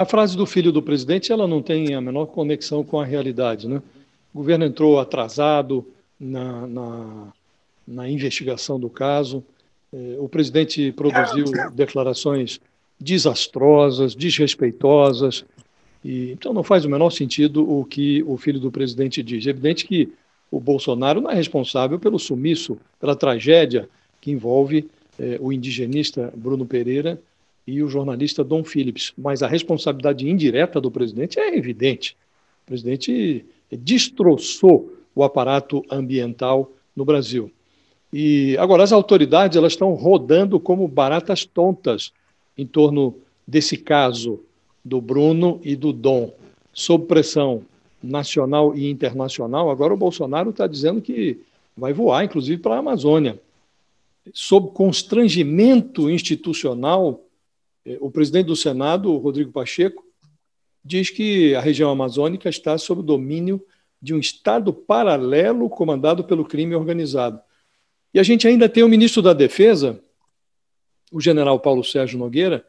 A frase do filho do presidente ela não tem a menor conexão com a realidade. Né? O governo entrou atrasado na, na, na investigação do caso, é, o presidente produziu declarações desastrosas, desrespeitosas, e, então não faz o menor sentido o que o filho do presidente diz. É evidente que o Bolsonaro não é responsável pelo sumiço, pela tragédia que envolve é, o indigenista Bruno Pereira e o jornalista Dom Phillips. Mas a responsabilidade indireta do presidente é evidente. O presidente destroçou o aparato ambiental no Brasil. E agora as autoridades elas estão rodando como baratas tontas em torno desse caso do Bruno e do Dom, sob pressão nacional e internacional. Agora o Bolsonaro está dizendo que vai voar, inclusive, para a Amazônia, sob constrangimento institucional é, o presidente do Senado, Rodrigo Pacheco, diz que a região amazônica está sob o domínio de um Estado paralelo comandado pelo crime organizado. E a gente ainda tem o ministro da Defesa, o general Paulo Sérgio Nogueira,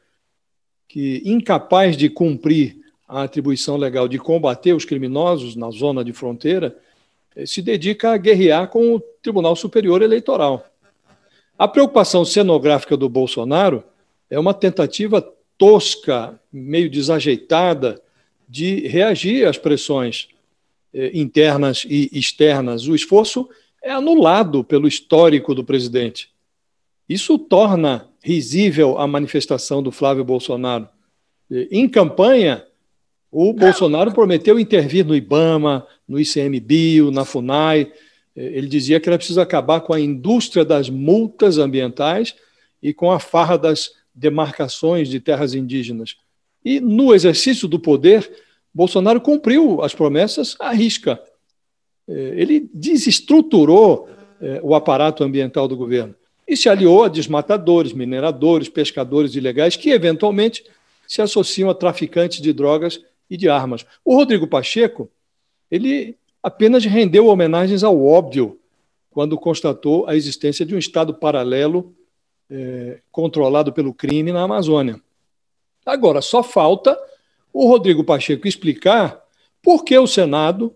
que, incapaz de cumprir a atribuição legal de combater os criminosos na zona de fronteira, eh, se dedica a guerrear com o Tribunal Superior Eleitoral. A preocupação cenográfica do Bolsonaro é uma tentativa tosca, meio desajeitada, de reagir às pressões eh, internas e externas. O esforço é anulado pelo histórico do presidente. Isso torna risível a manifestação do Flávio Bolsonaro. Eh, em campanha, o Bolsonaro prometeu intervir no IBAMA, no ICMBio, na FUNAI. Eh, ele dizia que era preciso acabar com a indústria das multas ambientais e com a farra das demarcações de terras indígenas. E, no exercício do poder, Bolsonaro cumpriu as promessas à risca. É, ele desestruturou é, o aparato ambiental do governo e se aliou a desmatadores, mineradores, pescadores ilegais que, eventualmente, se associam a traficantes de drogas e de armas. O Rodrigo Pacheco, ele apenas rendeu homenagens ao óbvio quando constatou a existência de um Estado paralelo é, controlado pelo crime na Amazônia. Agora, só falta o Rodrigo Pacheco explicar por que o Senado,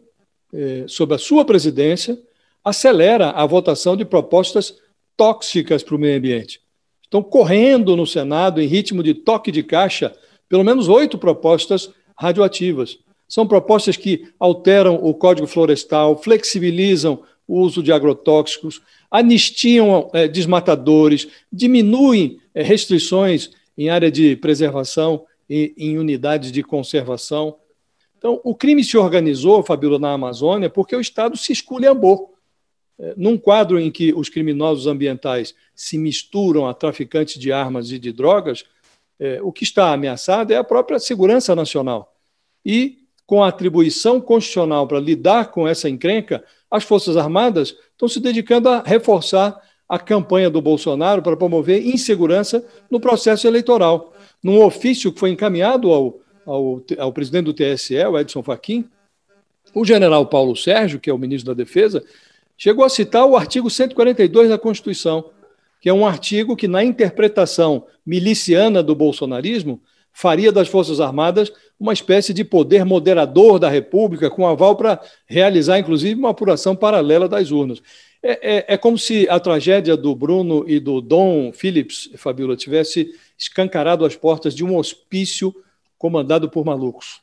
é, sob a sua presidência, acelera a votação de propostas tóxicas para o meio ambiente. Estão correndo no Senado, em ritmo de toque de caixa, pelo menos oito propostas radioativas. São propostas que alteram o Código Florestal, flexibilizam o uso de agrotóxicos, anistiam é, desmatadores, diminuem é, restrições em área de preservação e em unidades de conservação. Então, o crime se organizou, Fabíola, na Amazônia, porque o Estado se esculhambou. É, num quadro em que os criminosos ambientais se misturam a traficantes de armas e de drogas, é, o que está ameaçado é a própria segurança nacional. E com a atribuição constitucional para lidar com essa encrenca, as Forças Armadas estão se dedicando a reforçar a campanha do Bolsonaro para promover insegurança no processo eleitoral. Num ofício que foi encaminhado ao, ao, ao presidente do TSE, o Edson Fachin, o general Paulo Sérgio, que é o ministro da Defesa, chegou a citar o artigo 142 da Constituição, que é um artigo que, na interpretação miliciana do bolsonarismo, faria das Forças Armadas uma espécie de poder moderador da República, com aval para realizar, inclusive, uma apuração paralela das urnas. É, é, é, como se a tragédia do Bruno e do Dom Phillips, Fabiola, tivesse escancarado as portas de um hospício comandado por malucos.